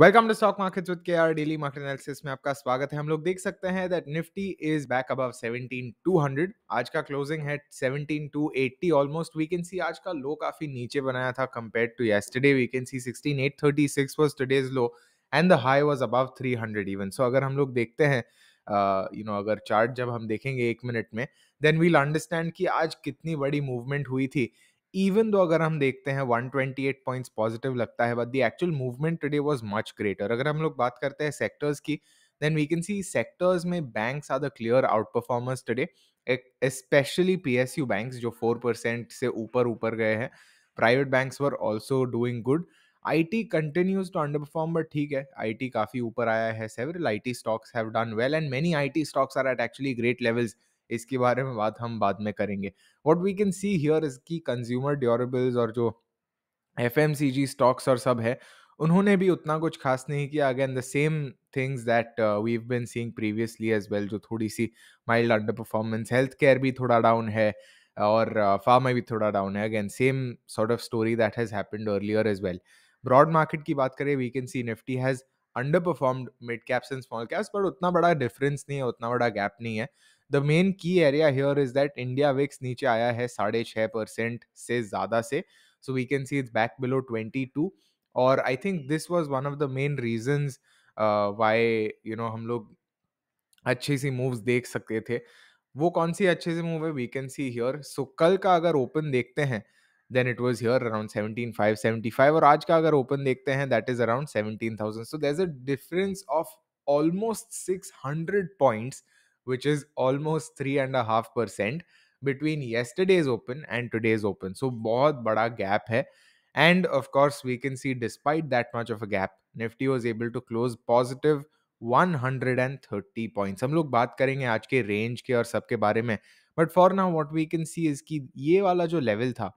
Welcome to stock markets with KR daily market analysis में आपका स्वागत है हम लोग देख सकते हैं that Nifty is back above 17200 आज का क्लोजिंग है 17280 ऑलमोस्ट वी कैन सी आज का लो काफी नीचे बनाया था compared to yesterday we can see 16836 was today's low and the high was above 300 even so अगर हम लोग देखते हैं यू नो अगर चार्ट जब हम देखेंगे एक मिनट में देन वील अंडरस्टैंड कि आज कितनी बड़ी मूवमेंट हुई थी इवन दो अगर हम देखते हैं 128 पॉइंट्स पॉजिटिव लगता है but the actual movement today was much greater अगर हम लोग बात करते हैं सेक्टर्स की then we can see sectors में banks are the clear outperformers today specially P S U bank जो फोर परसेंट से ऊपर ऊपर गए हैं private bank were also doing good I T continues to underperform but ठीक है I T काफ़ी ऊपर आया है several I T stocks have done well and many I T stocks are at actually great levels इसके बारे में बात हम बाद में करेंगे what we can see here is key consumer durables और जो F M C G stocks और सब है उन्होंने भी उतना कुछ खास नहीं किया again the same things that we have been seeing previously as well जो थोड़ी सी mild underperformance health care भी थोड़ा डाउन है और फार्मा uh, भी थोड़ा डाउन है again same sort of story that has happened earlier as well broad market की बात करें we can see Nifty has underperformed mid caps and small caps पर उतना बड़ा डिफरेंस नहीं है उतना बड़ा गैप नहीं है the main key area here is that India VIX नीचे आया है साढ़े छः परसेंट से ज़्यादा से so we can see it's back below twenty two और I think this was one of the main reasons why you know हम लोग अच्छी सी मूव्स देख सकते थे वो कौन सी अच्छे से मूव है we can see here so कल का अगर ओपन देखते हैं then it was here around seventeen five seventy five और आज का अगर ओपन देखते हैं that is around seventeen thousand so that's a difference of almost six hundred points which is almost three and a half percent between yesterday's open and today's open. So बहुत बड़ा gap है And of course, we can see despite that much of a gap, Nifty was able to close positive 130 points. हम लोग बात करेंगे आज के range के और सब के बारे में but for now what we can see is कि ये वाला जो लेवल था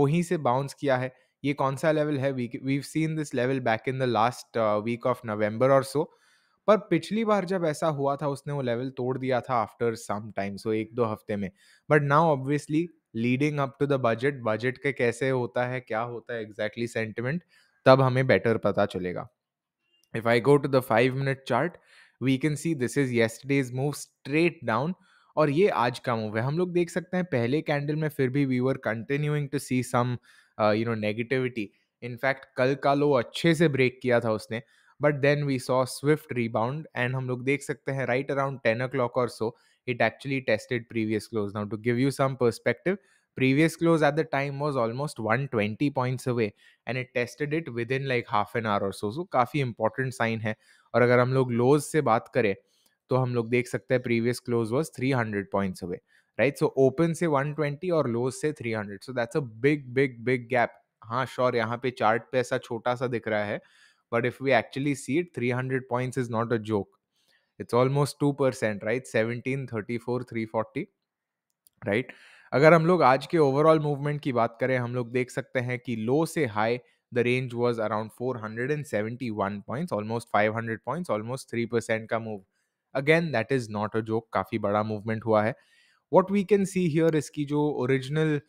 वहीं से बाउंस किया है ये कौन सा लेवल है we we've seen this level back in the last week of November और सो so. पर पिछली बार जब ऐसा हुआ था उसने वो लेवल तोड़ दिया था आफ्टर सम टाइम सो एक दो हफ्ते में but now obviously leading up to the budget budget के कैसे होता है क्या होता है एग्जैक्टली exactly सेंटिमेंट तब हमें बेटर पता चलेगा if I go to the five minute chart we can see this is day's move straight down और ये आज का मूव है हम लोग देख सकते हैं पहले कैंडल में फिर भी we were continuing to see some you know negativity in fact कल का लो अच्छे से ब्रेक किया था उसने but then we saw swift rebound and हम लोग देख सकते हैं right around ten o'clock और so it actually tested previous close now to give you some perspective previous close at the time was almost one twenty points away and it tested it with in like half an hour और so सो काफ़ी important sign है और अगर हम लोग लोज से बात करें तो हम लोग देख सकते हैं previous close was three hundred points away right so open से वन ट्वेंटी और लोज से three hundred so that's a big big big gap हाँ श्योर यहाँ पे चार्ट पे ऐसा छोटा सा दिख रहा है But if we actually see it, 300 points is not a joke. It's almost 2%, right? 17, 34, 340, right? अगर हम लोग आज के ओवरऑल मूवमेंट की बात करें हम लोग देख सकते हैं कि लो से high the range was around 471 points almost 500 points almost 3 percent का move again that is not a joke काफ़ी बड़ा मूवमेंट हुआ है what we can see here इसकी जो ओरिजिनल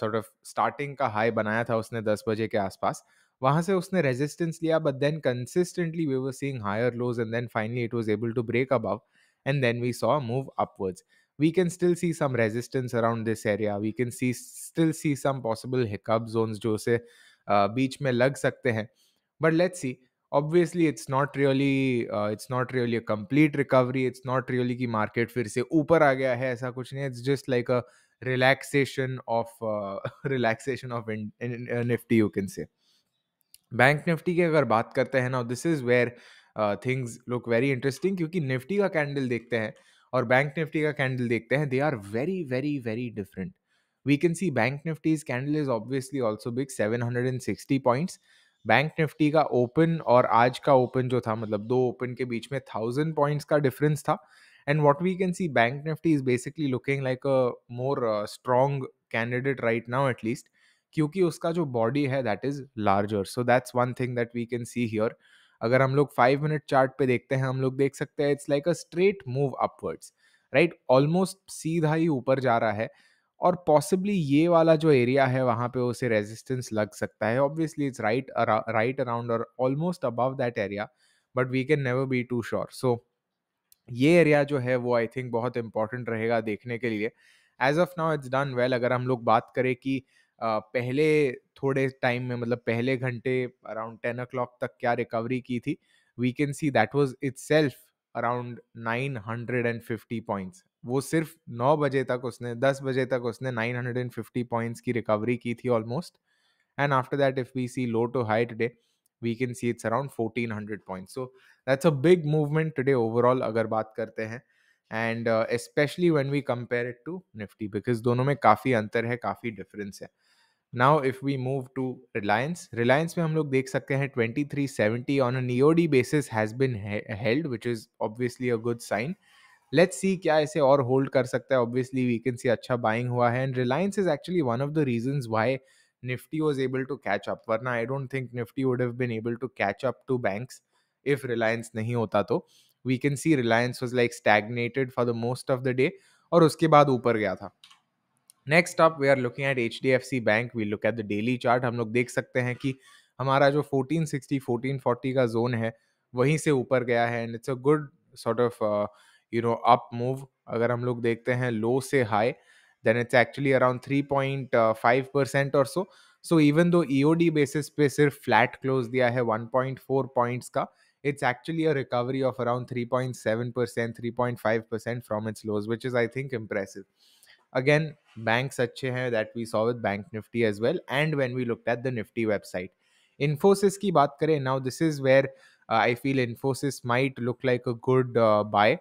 सॉर्ट ऑफ स्टार्टिंग का हाई बनाया था उसने 10 बजे के आसपास वहां से उसने रेजिस्टेंस लिया but then consistently we were seeing higher lows and then finally it was able to break above and then we saw move upwards we can still see some resistance around this area we can see still see some possible hiccup zones जो उसे बीच में लग सकते हैं but let's see obviously it's not really it's not really a complete recovery it's not really कि market फिर से ऊपर आ गया है ऐसा कुछ नहीं it's just like a relaxation of relaxation of Nifty you can say bank Nifty की अगर बात करते हैं ना this is where things look very interesting क्योंकि निफ्टी का कैंडल देखते हैं और बैंक निफ्टी का कैंडल देखते हैं they are very very very different we can see bank Nifty's candle is obviously also big seven hundred and sixty points bank Nifty का open और आज का ओपन जो था मतलब दो ओपन के बीच में थाउजेंड पॉइंट्स का डिफरेंस था and what we can see bank Nifty is basically looking like a more strong candidate right now at least क्योंकि उसका जो बॉडी है that is larger so that's one thing that we can see here अगर हम लोग five minute chart पे देखते हैं हम लोग देख सकते हैं it's like a straight move upwards right almost सीधा ही ऊपर जा रहा है और पॉसिबली ये वाला जो एरिया है वहाँ पे उसे रेजिस्टेंस लग सकता है obviously it's right right around और almost above that area but we can never be too sure so ये एरिया जो है वो आई थिंक बहुत इंपॉर्टेंट रहेगा देखने के लिए as of now it's done well अगर हम लोग बात करें कि uh, पहले थोड़े टाइम में मतलब पहले घंटे अराउंड टेन ओ तक क्या रिकवरी की थी we can see that was itself around nine hundred and fifty points वो सिर्फ नौ बजे तक उसने दस बजे तक उसने nine hundred and fifty points की रिकवरी की थी almost and after that if we see low to high today we can see it's around fourteen hundred points so that's a big movement today overall अगर बात करते हैं and specially when we compare it to Nifty because दोनों में काफ़ी अंतर है काफ़ी डिफरेंस है now if we move to Reliance Reliance में हम लोग देख सकते हैं seventy on an EOD basis has been held which is obviously a good sign let's see क्या इसे और होल्ड कर सकता है ऑब्वियसली कैन सी अच्छा बाइंग हुआ है and Reliance is actually one of the reason why Nifty was able to catch up वरना I don't think Nifty would have been able to catch up to banks if Reliance नहीं होता तो we can see Reliance was like stagnated for the most of the day और उसके बाद ऊपर गया था next up we are looking at H D F C bank we look at the daily chart हम लोग देख सकते हैं कि हमारा जो 1460 1440 का जोन है वहीं से ऊपर गया है and it's a good sort of you know up move अगर हम लोग देखते हैं लो से high then it's actually around three point five percent और सो सो इवन दो ई बेसिस पे सिर्फ फ्लैट क्लोज दिया है वन पॉइंट फोर पॉइंट्स का it's actually a recovery of around three point seven percent three point five percent from its lows which is I think impressive again banks अच्छे हैं that we saw with bank Nifty as well and when we look at the Nifty website Infosys की बात करें now this is where I feel Infosys might look like a good buy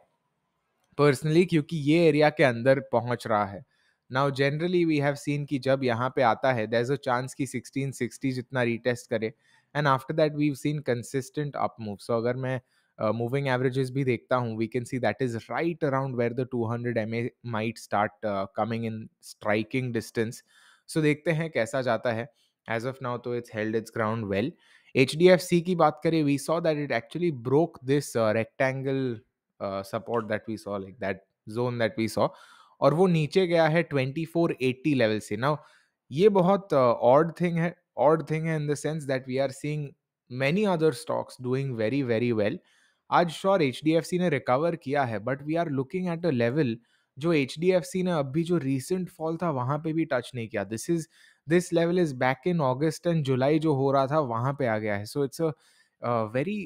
personally क्योंकि ये area के अंदर पहुंच रहा है now generally we have seen कि जब यहाँ पे आता है दैज अ चांस कि सिक्सटीन सिक्सटी जितना रिटेस्ट करे and after that we seen consistent up move so अगर मैं uh, मूविंग एवरेजेस भी देखता हूँ we can see that is right around where the two hundred M A might start coming in striking distance so देखते हैं कैसा जाता है एज ऑफ नाउ तो it's held its ground well H D F C की बात करें we saw that it actually broke this rectangle support that we saw like that zone that we saw और वो नीचे गया है ट्वेंटी फोर एट्टी लेवल से ना ये बहुत ऑर्ड थिंग है ऑर्ड थिंग है in the sense that we are seeing many other stocks doing very very well आज sure H D F C ने रिकवर किया है but we are looking at a level जो एच डी एफ सी ने अभी जो recent fall था वहाँ पे भी टच नहीं किया this is this level is back in August and जुलाई जो हो रहा था वहाँ पे आ गया है so it's a very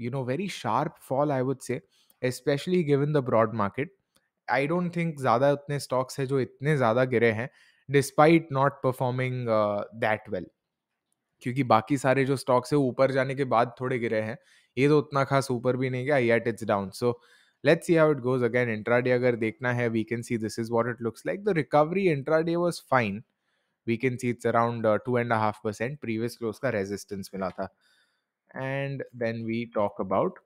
you know very sharp fall I would say specially given the broad market I don't think ज़्यादा उतने स्टॉक्स हैं जो इतने ज़्यादा गिरे हैं despite not performing that well क्योंकि बाकी सारे जो स्टॉक्स है ऊपर जाने के बाद थोड़े गिरे हैं ये तो उतना खास ऊपर भी नहीं गया yet it's down so let's see how it goes again intraday agar dekhna hai we can see this is what it looks like the recovery intraday was fine we can see it's around uh, 2.5% previous close ka resistance mila tha and then we talk about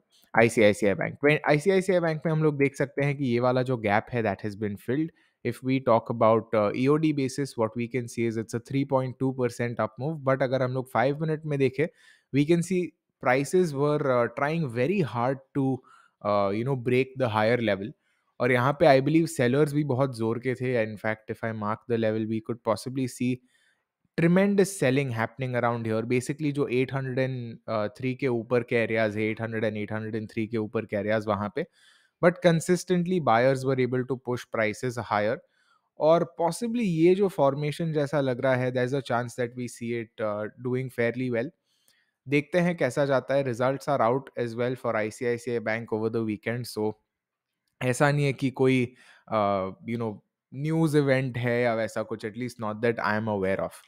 ICICI Bank. ICICI Bank में हम लोग देख सकते हैं कि ये वाला जो गैप है that has been filled if we talk about EOD basis what we can see is it's a 3.2 percent up move but अगर हम लोग फाइव मिनट में देखें we can see prices were trying very hard to you know break the higher level और यहाँ पे I believe sellers भी बहुत जोर के थे in fact if I mark the level we could possibly see tremendous selling happening around here basically जो eight hundred and three के ऊपर के एरियाज है eight hundred and eight hundred and three के ऊपर के एरियाज वहाँ पे but consistently buyers were able to push prices higher और पॉसिबली ये जो फॉर्मेशन जैसा लग रहा है that is a chance that we see it doing Fairlie well देखते हैं कैसा जाता है results are out as well for ICICI bank over the weekend so ऐसा नहीं है कि कोई यू नो न्यूज़ इवेंट है या वैसा कुछ at least not that I am aware of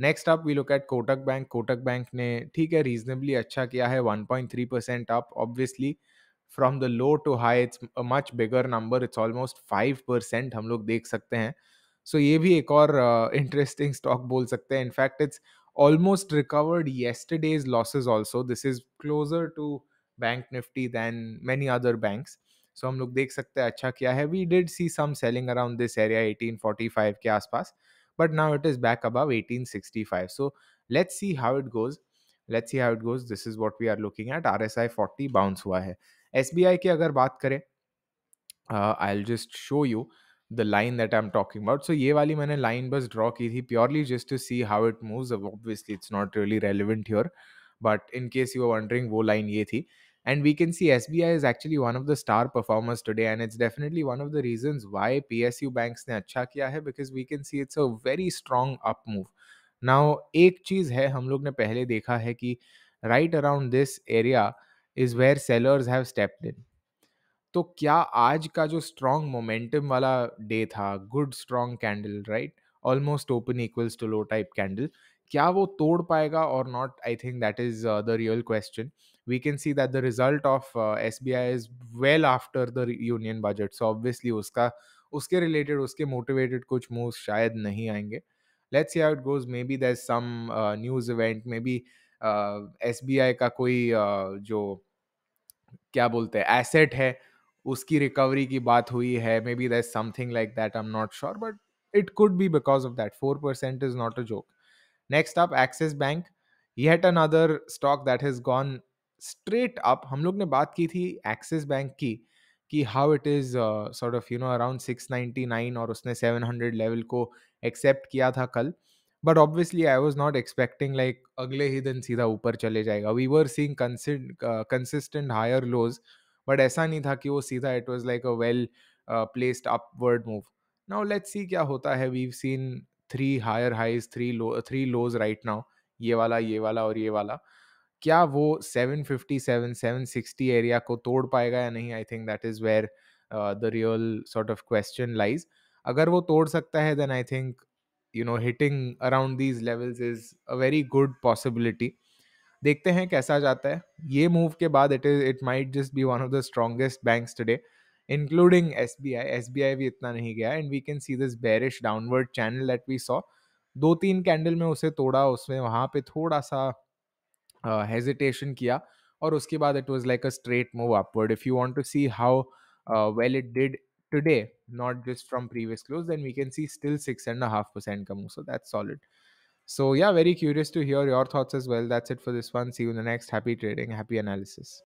next up we look at Kotak bank Kotak bank ने ठीक है रीजनेबली अच्छा किया है 1.3 percent up obviously from the low to high it's much bigger number it's almost five percent हम लोग देख सकते हैं सो so, ये भी एक और इंटरेस्टिंग uh, स्टॉक बोल सकते हैं in fact it's almost recovered yesterday's losses also this is closer to bank nifty than many other banks so hum log dekh sakte acha kya hai we did see some selling around this area 1845 ke aas but now it is back above 1865 so let's see how it goes let's see how it goes this is what we are looking at rsi 40 bounce hua hai sbi ki agar baat kare i'll just show you the line that I am talking about so ये वाली मैंने line बस draw की थी purely just to see how it move obviously it's not really relevant your but in case you are वो line ये थी and we can see S B I is actually one of the star performers today and it's definitely one of the reason why P S U bank ने अच्छा किया है because we can see it's a very strong up move now एक चीज है हम लोग ने पहले देखा है कि right around this area is where sellers have stepped in तो क्या आज का जो स्ट्रॉन्ग मोमेंटम वाला डे था good strong candle right almost open equals to low type candle क्या वो तोड़ पाएगा और not I think that is the real question we can see that the result of S B I is well after the union budget so obviously उसका उसके related उसके motivated कुछ move शायद नहीं आएंगे let's see it goes maybe that some news event maybe S B I का कोई uh, जो क्या बोलते हैं एसेट है उसकी रिकवरी की बात हुई है maybe that something like that I am not sure but it could be because of that four percent is not a joke next up Axis Bank yet another stock that has gone straight up हम लोग ने बात की थी axis Bank की कि how it is sort of you know around six nine और उसने सेवन हंड्रेड लेवल को एक्सेप्ट किया था कल but obviously I was not expecting like अगले ही दिन सीधा ऊपर चले जाएगा we were seeing consistent higher lows but ऐसा नहीं था कि वो सीधा it was like a well placed upward move now let's see क्या होता है we seen three higher highs three three lows right now ये वाला ये वाला और ये वाला क्या वो 757 760 एरिया को तोड़ पाएगा या नहीं I think that is where the real sort of question lies अगर वो तोड़ सकता है then I think you know hitting around these levels is a very good possibility देखते हैं कैसा जाता है ये मूव के बाद it is it might just be one of the strongest banks today including S B I S B I भी इतना नहीं गया and we can see this bearish downward channel that we saw दो तीन candle में उसे तोड़ा उसमें वहाँ पे थोड़ा सा हेजिटेशन uh, किया और उसके बाद it was like a straight move upward if you want to see how well it did today not just from previous close then we can see still six and half percent का move so that solid So, yeah, very curious to hear your thoughts as well. That's it for this one. See you in the next. Happy trading, happy analysis.